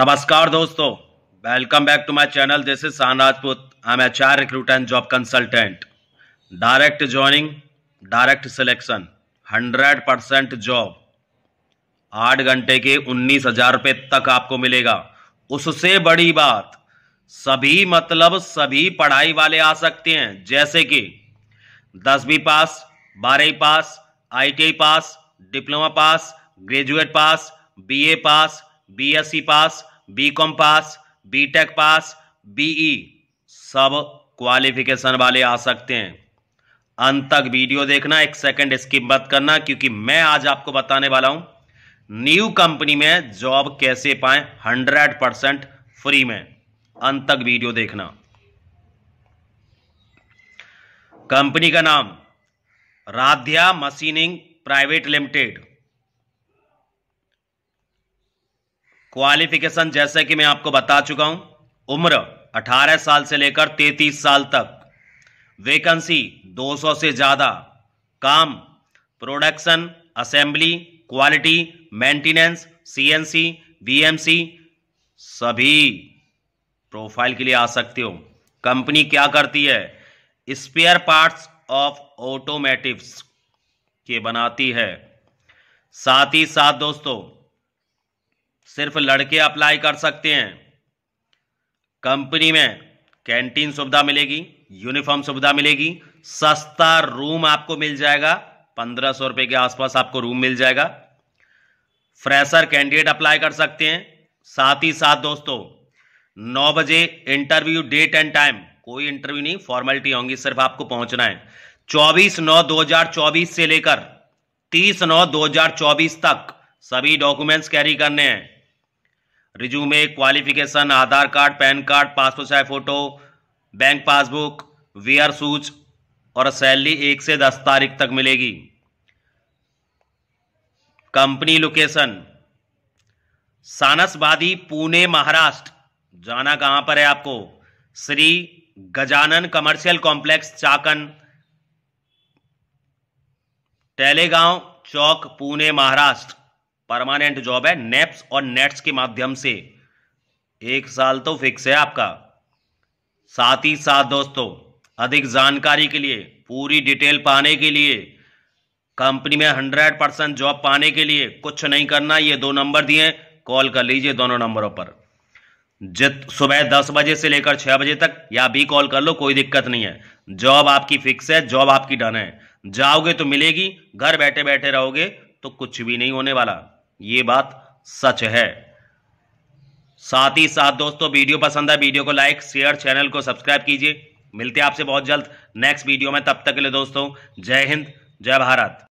नमस्कार दोस्तों welcome back to my channel this is San Rajput I am H R recruit and job consultant direct joining direct selection 100 percent job आठ घंटे के उन्नीस हजार रुपये तक आपको मिलेगा उससे बड़ी बात सभी मतलब सभी पढ़ाई वाले आ सकते हैं जैसे कि दसवीं पास बारहवीं pass I pass diploma pass graduate pass B pass BSc pass BCom pass BTech pass BE सब क्वालिफिकेशन वाले आ सकते हैं अंत तक वीडियो देखना एक सेकंड स्किप मत करना क्योंकि मैं आज आपको बताने वाला हूं न्यू कंपनी में जॉब कैसे पाए हंड्रेड परसेंट फ्री में अंत तक वीडियो देखना कंपनी का नाम Radhya machining private limited qualification जैसे कि मैं आपको बता चुका हूं उम्र 18 साल से लेकर 33 साल तक वेकेंसी 200 से ज़्यादा काम production assembly quality maintenance CNC BMC सभी प्रोफाइल के लिए आ सकते हो कंपनी क्या करती है स्पेयर पार्ट्स ऑफ ऑटोमेटिव्स के बनाती है साथ ही साथ दोस्तों सिर्फ लड़के अप्लाई कर सकते हैं कंपनी में कैंटीन सुविधा मिलेगी यूनिफॉर्म सुविधा मिलेगी सस्ता रूम आपको मिल जाएगा पंद्रह सौ रुपए के आसपास आपको रूम मिल जाएगा फ्रेशर कैंडिडेट अप्लाई कर सकते हैं साथ ही साथ दोस्तों नौ बजे इंटरव्यू डेट एंड टाइम कोई इंटरव्यू नहीं फॉर्मेलिटी होंगी सिर्फ आपको पहुंचना है चौबीस नौ 2024 से लेकर तीस नौ 2024 तक सभी डॉक्यूमेंट्स कैरी करने हैं resume qualification Aadhaar card PAN card passport size photo bank passbook वीआर सूच और सैलरी एक से दस तारीख तक मिलेगी कंपनी लोकेशन सानसबादी पुणे महाराष्ट्र जाना कहां पर है आपको श्री गजानन कमर्शियल कॉम्प्लेक्स चाकन टेलेगांव चौक पुणे महाराष्ट्र परमानेंट जॉब है नेप्स और नेट्स के माध्यम से एक साल तो फिक्स है आपका साथ ही साथ दोस्तों अधिक जानकारी के लिए पूरी डिटेल पाने के लिए कंपनी में हंड्रेड परसेंट जॉब पाने के लिए कुछ नहीं करना ये दो नंबर दिए कॉल कर लीजिए दोनों नंबरों पर जित सुबह दस बजे से लेकर छह बजे तक या भी कॉल कर लो कोई दिक्कत नहीं है जॉब आपकी फिक्स है जॉब आपकी डन है जाओगे तो मिलेगी घर बैठे बैठे रहोगे तो कुछ भी नहीं होने वाला ये बात सच है साथ ही साथ दोस्तों वीडियो पसंद है वीडियो को लाइक शेयर चैनल को सब्सक्राइब कीजिए मिलते हैं आपसे बहुत जल्द नेक्स्ट वीडियो में तब तक के लिए दोस्तों जय हिंद जय भारत